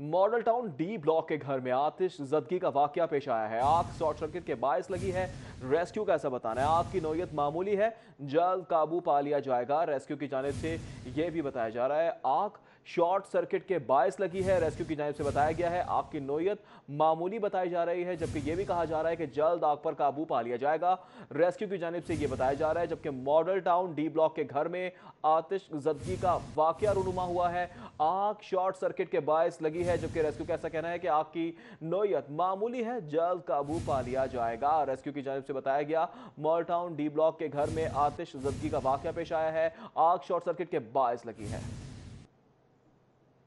model town D block के घर में आतिश जदगी का वाक्य पेश आया है आग शॉर्ट सर्किट के बायस लगी है रेस्क्यू का ऐसा बताना है आग की नोयत मामूली है जल्द काबू पा लिया जाएगा रेस्क्यू की जाने से यह भी बताया जा रहा है आग शॉर्ट सर्किट के बायस लगी है रेस्क्यू की जानब से बताया गया है आग की नोयत मामूली बताई जा रही है जबकि यह भी कहा जा रहा है कि जल्द आग पर काबू पा लिया जाएगा रेस्क्यू की जानब से यह बताया जा रहा है जबकि मॉडल टाउन डी ब्लॉक के घर में आतिश जदगी का वाक रुनुमा हुआ है आग शॉर्ट सर्किट के बायस लगी है जबकि रेस्क्यू का ऐसा कहना है कि आग की नोयत मामूली है जल्द काबू पा लिया जाएगा रेस्क्यू की जानब से बताया गया मॉडल टाउन डी ब्लॉक के घर में आतिश जदगी का वाक्य पेश आया है आग शॉर्ट सर्किट के बायस लगी है